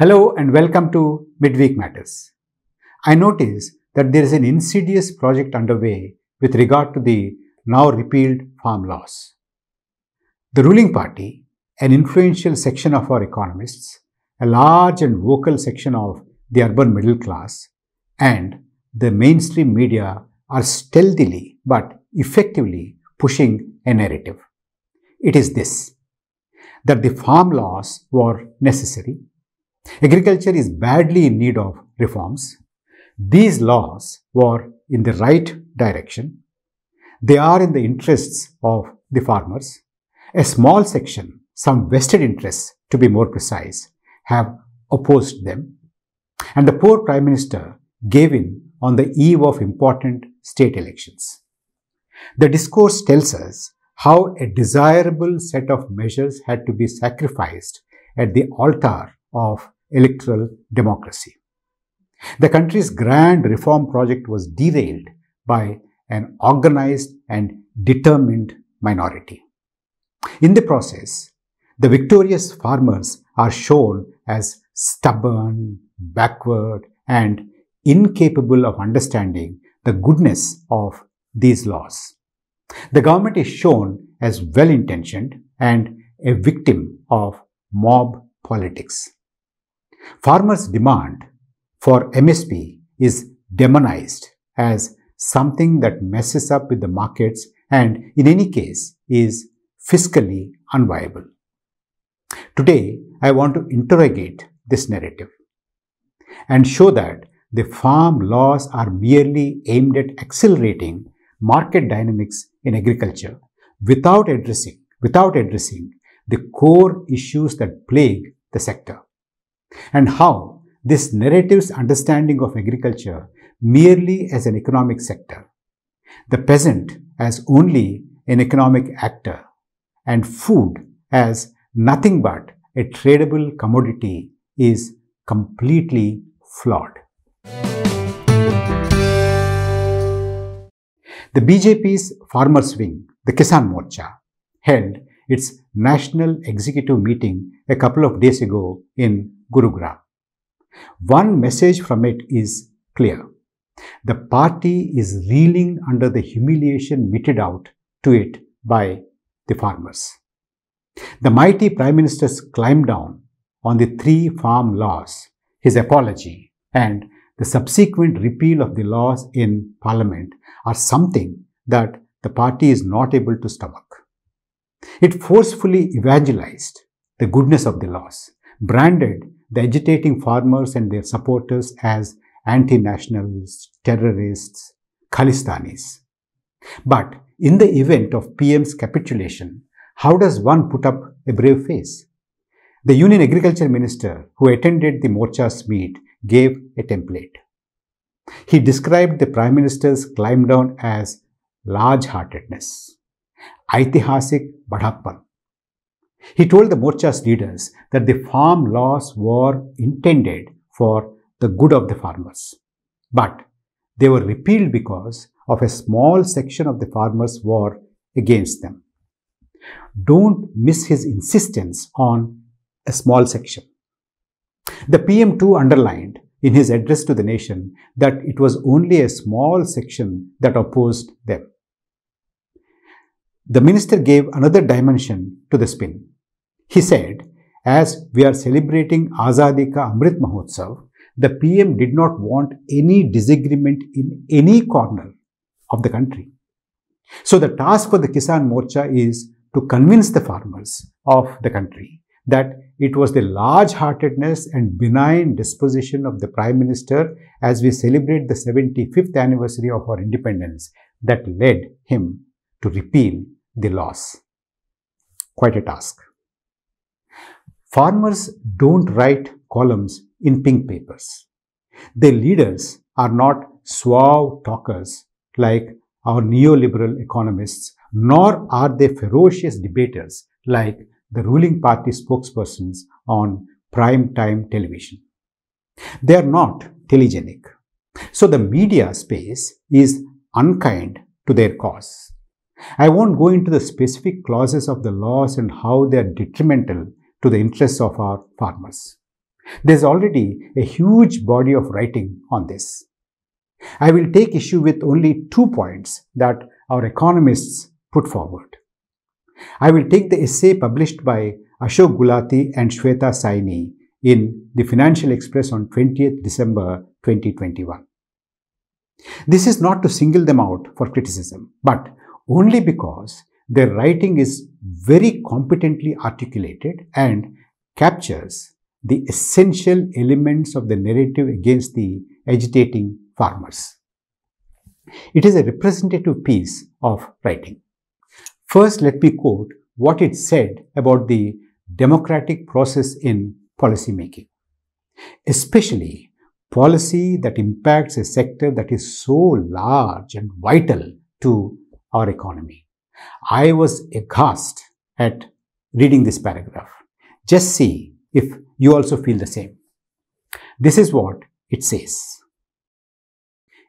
Hello and welcome to Midweek Matters. I notice that there is an insidious project underway with regard to the now repealed farm laws. The ruling party, an influential section of our economists, a large and vocal section of the urban middle class, and the mainstream media are stealthily but effectively pushing a narrative. It is this that the farm laws were necessary Agriculture is badly in need of reforms. These laws were in the right direction. They are in the interests of the farmers. A small section, some vested interests to be more precise, have opposed them. And the poor Prime Minister gave in on the eve of important state elections. The discourse tells us how a desirable set of measures had to be sacrificed at the altar of electoral democracy. The country's grand reform project was derailed by an organized and determined minority. In the process, the victorious farmers are shown as stubborn, backward, and incapable of understanding the goodness of these laws. The government is shown as well intentioned and a victim of mob politics. Farmers' demand for MSP is demonized as something that messes up with the markets and, in any case, is fiscally unviable. Today, I want to interrogate this narrative and show that the farm laws are merely aimed at accelerating market dynamics in agriculture without addressing, without addressing the core issues that plague the sector and how this narrative's understanding of agriculture merely as an economic sector, the peasant as only an economic actor, and food as nothing but a tradable commodity is completely flawed. The BJP's farmers wing, the Kisan Morcha, held its national executive meeting a couple of days ago in Gurugram. One message from it is clear. The party is reeling under the humiliation meted out to it by the farmers. The mighty Prime Minister's climb down on the three farm laws, his apology, and the subsequent repeal of the laws in Parliament are something that the party is not able to stomach. It forcefully evangelized the goodness of the laws branded the agitating farmers and their supporters as anti-nationalists, terrorists, Khalistanis. But in the event of PM's capitulation, how does one put up a brave face? The Union Agriculture Minister who attended the Morcha's meet gave a template. He described the Prime Minister's climb down as large-heartedness, aitihasik badhappan, he told the Morcha's leaders that the farm laws were intended for the good of the farmers. But they were repealed because of a small section of the farmers' war against them. Don't miss his insistence on a small section. The PM too underlined in his address to the nation that it was only a small section that opposed them. The minister gave another dimension to the spin. He said, as we are celebrating Azadi Ka Amrit Mahotsav, the PM did not want any disagreement in any corner of the country. So the task for the Kisan Morcha is to convince the farmers of the country that it was the large-heartedness and benign disposition of the Prime Minister as we celebrate the 75th anniversary of our independence that led him to repeal the laws. Quite a task. Farmers don't write columns in pink papers. Their leaders are not suave talkers like our neoliberal economists, nor are they ferocious debaters like the ruling party spokespersons on prime time television. They are not telegenic. So the media space is unkind to their cause. I won't go into the specific clauses of the laws and how they are detrimental to the interests of our farmers. There's already a huge body of writing on this. I will take issue with only two points that our economists put forward. I will take the essay published by Ashok Gulati and Shweta Saini in the Financial Express on 20th December 2021. This is not to single them out for criticism, but only because their writing is very competently articulated and captures the essential elements of the narrative against the agitating farmers. It is a representative piece of writing. First, let me quote what it said about the democratic process in policy making, especially policy that impacts a sector that is so large and vital to our economy. I was aghast at reading this paragraph. Just see if you also feel the same. This is what it says.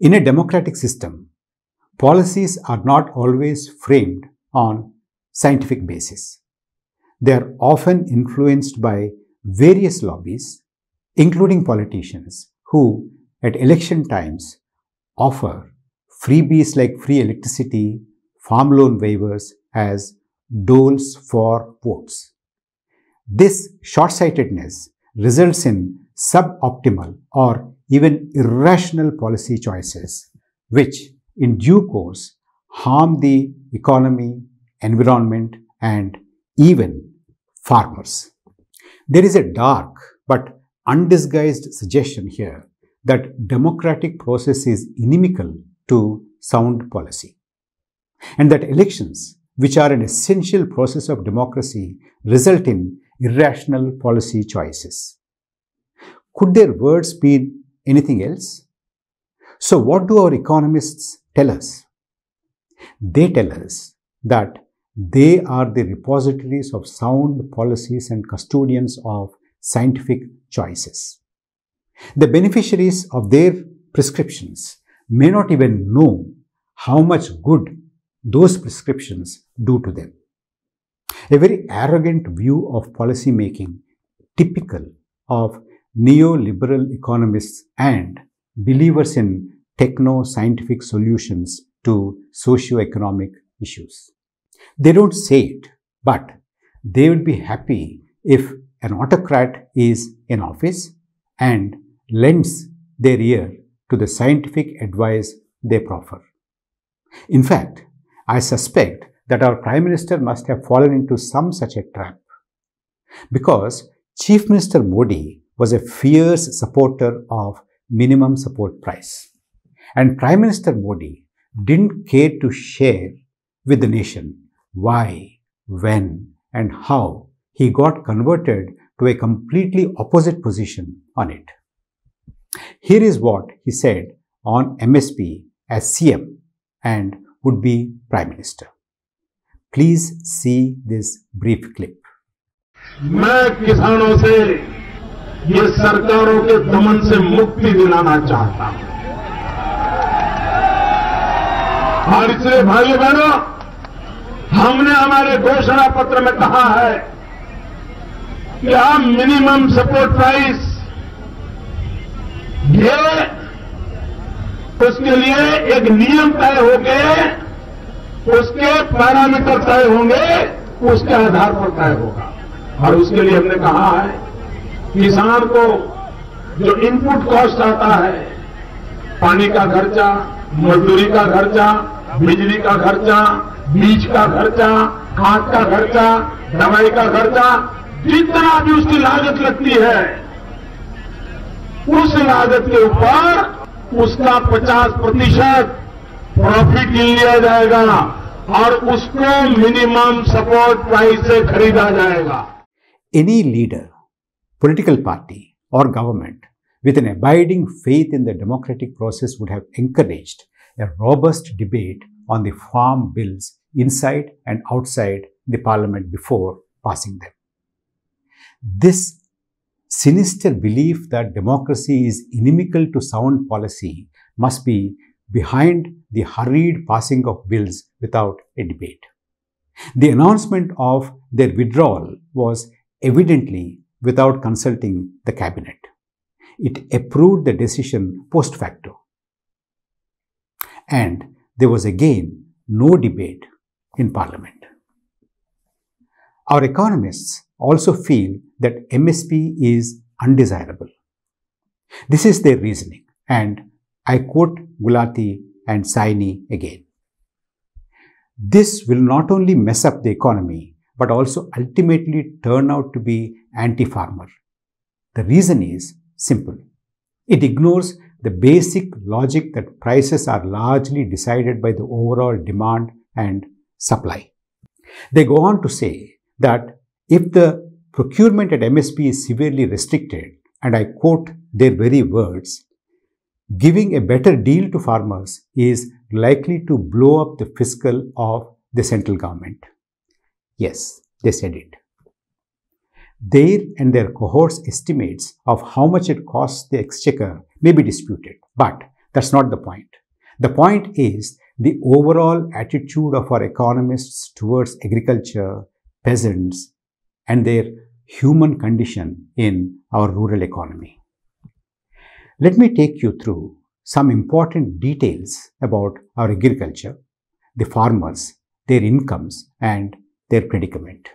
In a democratic system, policies are not always framed on scientific basis. They are often influenced by various lobbies, including politicians, who at election times offer freebies like free electricity, farm loan waivers as doles for votes. This short-sightedness results in suboptimal or even irrational policy choices, which in due course harm the economy, environment, and even farmers. There is a dark but undisguised suggestion here that democratic process is inimical to sound policy and that elections, which are an essential process of democracy, result in irrational policy choices. Could their words be anything else? So, what do our economists tell us? They tell us that they are the repositories of sound policies and custodians of scientific choices. The beneficiaries of their prescriptions may not even know how much good those prescriptions do to them. A very arrogant view of policy making, typical of neoliberal economists and believers in techno scientific solutions to socio-economic issues. They don't say it, but they would be happy if an autocrat is in office and lends their ear to the scientific advice they proffer. In fact, I suspect that our Prime Minister must have fallen into some such a trap. Because Chief Minister Modi was a fierce supporter of minimum support price. And Prime Minister Modi didn't care to share with the nation why, when, and how he got converted to a completely opposite position on it. Here is what he said on MSP as CM and would be Prime Minister. Please see this brief clip. मैं किसानों से ये सरकारों के दमन से मुक्ति दिलाना चाहता हूं और इसलिए भाई बहनों हमने हमारे घोषणा पत्र में कहा है कि हम मिनिमम सपोर्ट प्राइस ये उसके लिए एक नियम तय हो गए उसके पैरामीटर तय होंगे उसके आधार पर तय होगा और उसके लिए हमने कहा है किसान को जो इनपुट कॉस्ट आता है पानी का खर्चा मजदूरी का खर्चा बिजली का खर्चा बीज का खर्चा खाद का खर्चा दवाई का खर्चा जितना भी उसकी लागत लगती है उस लागत के ऊपर उसका 50 प्रतिशत प्रॉफिट लिया जाएगा और उसको मिनिमम सपोर्ट प्राइस से खरीदा जाएगा any leader political party or government with an abiding faith in the democratic process would have encouraged a robust debate on the farm bills inside and outside the parliament before passing them. This sinister belief that democracy is inimical to sound policy must be behind the hurried passing of bills without a debate. The announcement of their withdrawal was evidently without consulting the cabinet. It approved the decision post facto. And there was again no debate in parliament. Our economists also feel that MSP is undesirable. This is their reasoning, and I quote Gulati and Saini again. This will not only mess up the economy, but also ultimately turn out to be anti-farmer. The reason is simple. It ignores the basic logic that prices are largely decided by the overall demand and supply. They go on to say that if the procurement at MSP is severely restricted, and I quote their very words, giving a better deal to farmers is likely to blow up the fiscal of the central government. Yes, they said it. Their and their cohorts' estimates of how much it costs the exchequer may be disputed, but that's not the point. The point is the overall attitude of our economists towards agriculture, peasants, and their human condition in our rural economy. Let me take you through some important details about our agriculture, the farmers, their incomes, and their predicament.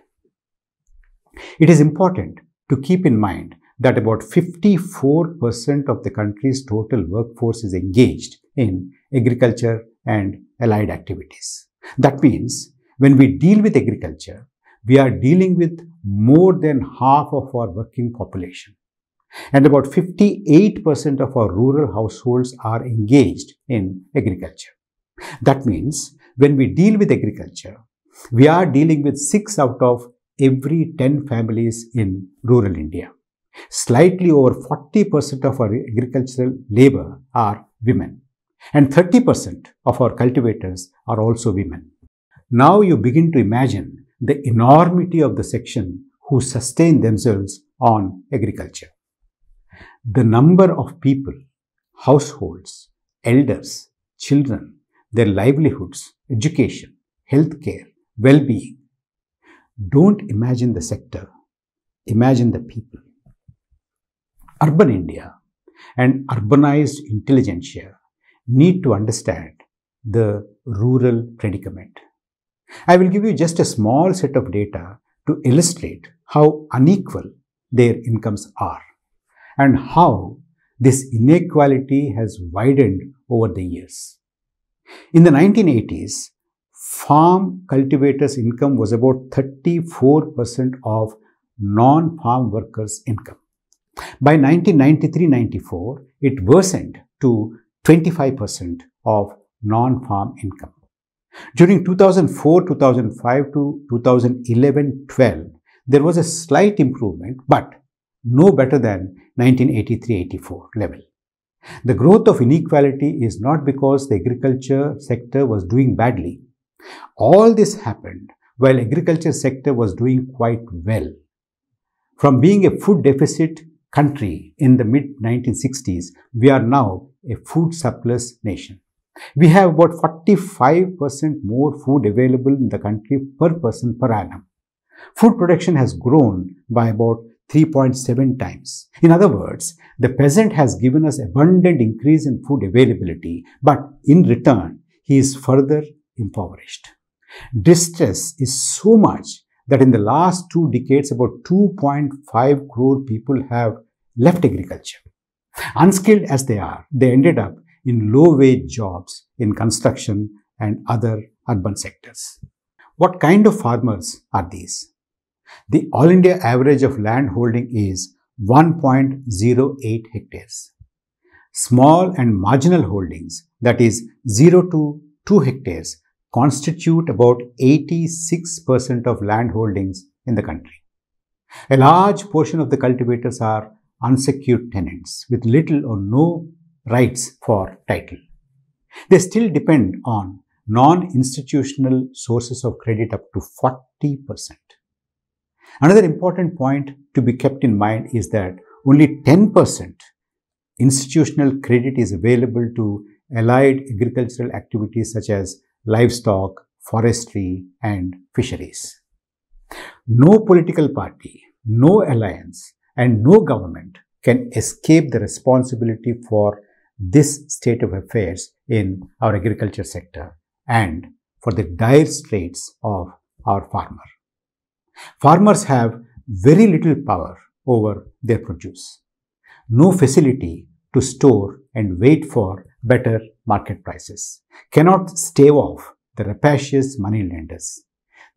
It is important to keep in mind that about 54% of the country's total workforce is engaged in agriculture and allied activities. That means when we deal with agriculture, we are dealing with more than half of our working population. And about 58% of our rural households are engaged in agriculture. That means when we deal with agriculture, we are dealing with 6 out of every 10 families in rural India. Slightly over 40% of our agricultural labor are women and 30% of our cultivators are also women. Now you begin to imagine the enormity of the section who sustain themselves on agriculture. The number of people, households, elders, children, their livelihoods, education, healthcare, well-being. Don't imagine the sector, imagine the people. Urban India and urbanized intelligentsia need to understand the rural predicament. I will give you just a small set of data to illustrate how unequal their incomes are and how this inequality has widened over the years. In the 1980s, farm cultivators' income was about 34% of non-farm workers' income. By 1993-94, it worsened to 25% of non-farm income. During 2004, 2005 to 2011 12, there was a slight improvement, but no better than 1983 84 level. The growth of inequality is not because the agriculture sector was doing badly. All this happened while agriculture sector was doing quite well. From being a food deficit country in the mid 1960s, we are now a food surplus nation. We have about 45% more food available in the country per person per annum. Food production has grown by about 3.7 times. In other words, the peasant has given us abundant increase in food availability, but in return, he is further impoverished. Distress is so much that in the last two decades, about 2.5 crore people have left agriculture. Unskilled as they are, they ended up in low wage jobs in construction and other urban sectors. What kind of farmers are these? The all India average of land holding is 1.08 hectares. Small and marginal holdings, that is 0 to 2 hectares, constitute about 86% of land holdings in the country. A large portion of the cultivators are unsecured tenants with little or no rights for title. They still depend on non-institutional sources of credit up to 40%. Another important point to be kept in mind is that only 10% institutional credit is available to allied agricultural activities such as livestock, forestry and fisheries. No political party, no alliance and no government can escape the responsibility for this state of affairs in our agriculture sector and for the dire straits of our farmer. Farmers have very little power over their produce, no facility to store and wait for better market prices, cannot stave off the rapacious money lenders,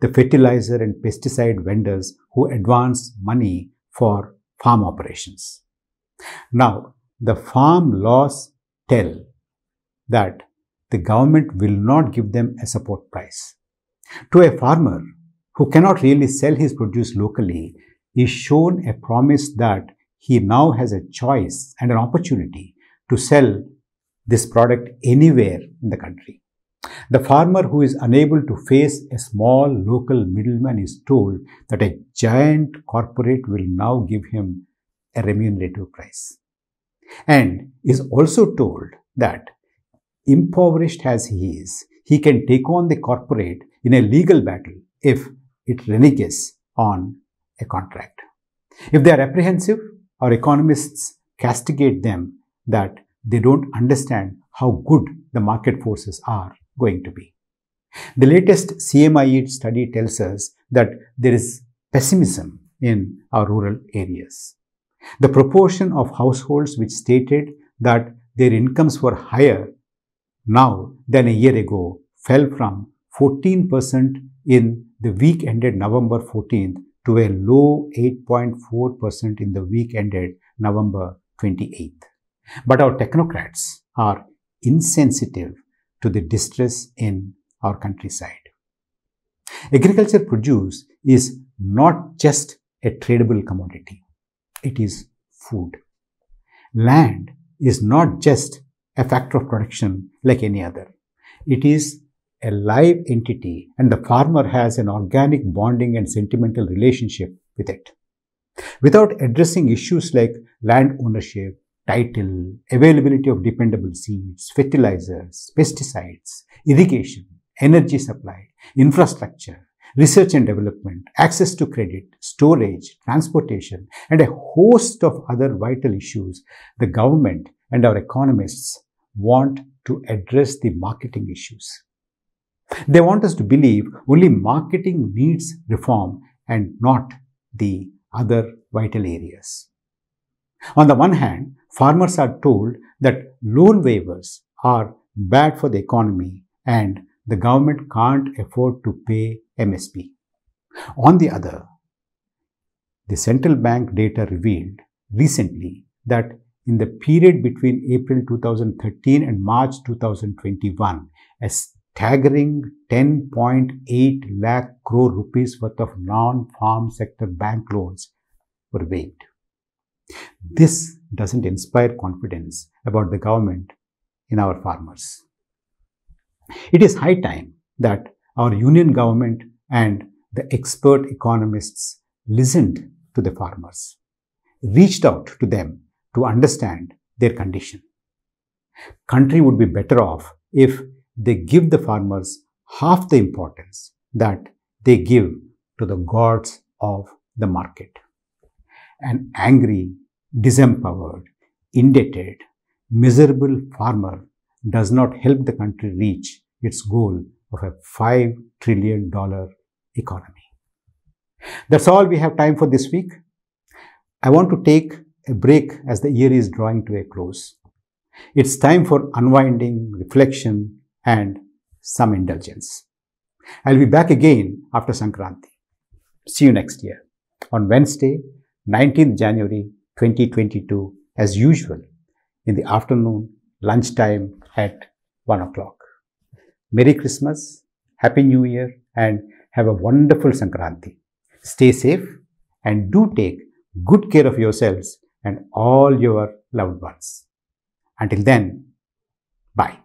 the fertilizer and pesticide vendors who advance money for farm operations. Now, the farm loss tell that the government will not give them a support price. To a farmer who cannot really sell his produce locally, is shown a promise that he now has a choice and an opportunity to sell this product anywhere in the country. The farmer who is unable to face a small local middleman is told that a giant corporate will now give him a remunerative price and is also told that impoverished as he is, he can take on the corporate in a legal battle if it reneges on a contract. If they are apprehensive, our economists castigate them that they don't understand how good the market forces are going to be. The latest CMIE study tells us that there is pessimism in our rural areas. The proportion of households which stated that their incomes were higher now than a year ago fell from 14% in the week ended November 14th to a low 8.4% in the week ended November 28th. But our technocrats are insensitive to the distress in our countryside. Agriculture produce is not just a tradable commodity it is food. Land is not just a factor of production like any other. It is a live entity and the farmer has an organic bonding and sentimental relationship with it. Without addressing issues like land ownership, title, availability of dependable seeds, fertilizers, pesticides, irrigation, energy supply, infrastructure, research and development, access to credit, storage, transportation, and a host of other vital issues the government and our economists want to address the marketing issues. They want us to believe only marketing needs reform and not the other vital areas. On the one hand, farmers are told that loan waivers are bad for the economy and the government can't afford to pay MSP. On the other, the central bank data revealed recently that in the period between April 2013 and March 2021, a staggering 10.8 lakh crore rupees worth of non-farm sector bank loans were waived. This doesn't inspire confidence about the government in our farmers. It is high time that our union government and the expert economists listened to the farmers, reached out to them to understand their condition. Country would be better off if they give the farmers half the importance that they give to the gods of the market. An angry, disempowered, indebted, miserable farmer does not help the country reach its goal of a $5 trillion economy. That's all we have time for this week. I want to take a break as the year is drawing to a close. It's time for unwinding, reflection, and some indulgence. I'll be back again after Sankranti. See you next year on Wednesday, 19th January 2022, as usual, in the afternoon, lunchtime at 1 o'clock. Merry Christmas, Happy New Year and have a wonderful Sankranti. Stay safe and do take good care of yourselves and all your loved ones. Until then, bye.